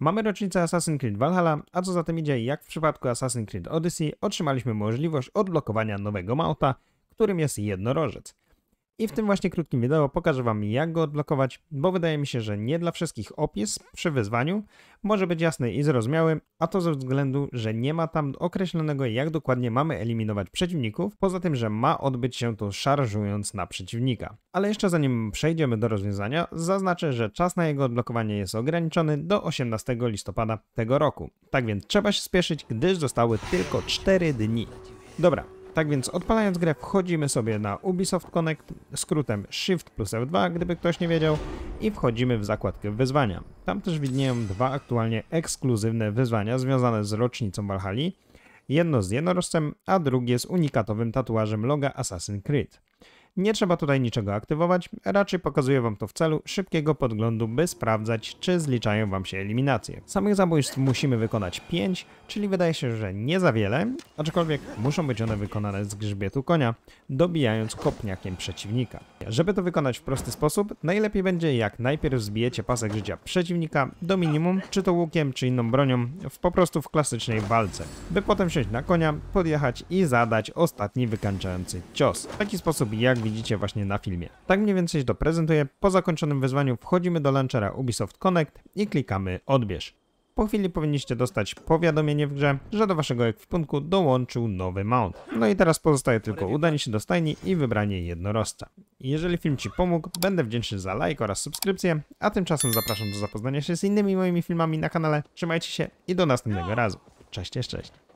Mamy rocznicę Assassin's Creed Valhalla, a co za tym idzie, jak w przypadku Assassin's Creed Odyssey, otrzymaliśmy możliwość odblokowania nowego małta, którym jest jednorożec. I w tym właśnie krótkim wideo pokażę Wam, jak go odblokować, bo wydaje mi się, że nie dla wszystkich opis przy wyzwaniu może być jasny i zrozumiały, a to ze względu, że nie ma tam określonego, jak dokładnie mamy eliminować przeciwników, poza tym, że ma odbyć się to szarżując na przeciwnika. Ale jeszcze zanim przejdziemy do rozwiązania, zaznaczę, że czas na jego odblokowanie jest ograniczony do 18 listopada tego roku. Tak więc trzeba się spieszyć, gdyż zostały tylko 4 dni. Dobra, tak więc odpalając grę wchodzimy sobie na Ubisoft Connect skrótem Shift plus F2, gdyby ktoś nie wiedział i wchodzimy w zakładkę wyzwania. Tam też widnieją dwa aktualnie ekskluzywne wyzwania związane z rocznicą Valhalla, jedno z jednorożcem, a drugie z unikatowym tatuażem loga Assassin's Creed. Nie trzeba tutaj niczego aktywować, raczej pokazuję Wam to w celu szybkiego podglądu, by sprawdzać, czy zliczają Wam się eliminacje. Samych zabójstw musimy wykonać 5, czyli wydaje się, że nie za wiele, aczkolwiek muszą być one wykonane z grzbietu konia, dobijając kopniakiem przeciwnika. Żeby to wykonać w prosty sposób, najlepiej będzie jak najpierw zbijecie pasek życia przeciwnika do minimum, czy to łukiem, czy inną bronią, w, po prostu w klasycznej walce, by potem siąść na konia, podjechać i zadać ostatni wykańczający cios. W taki sposób jak widzicie właśnie na filmie. Tak mniej więcej to prezentuję. Po zakończonym wyzwaniu wchodzimy do launchera Ubisoft Connect i klikamy odbierz. Po chwili powinniście dostać powiadomienie w grze, że do waszego ekwipunku dołączył nowy mount. No i teraz pozostaje tylko udanie się do stajni i wybranie jednorożca. Jeżeli film ci pomógł, będę wdzięczny za like oraz subskrypcję, a tymczasem zapraszam do zapoznania się z innymi moimi filmami na kanale. Trzymajcie się i do następnego razu. Cześć, cześć, cześć.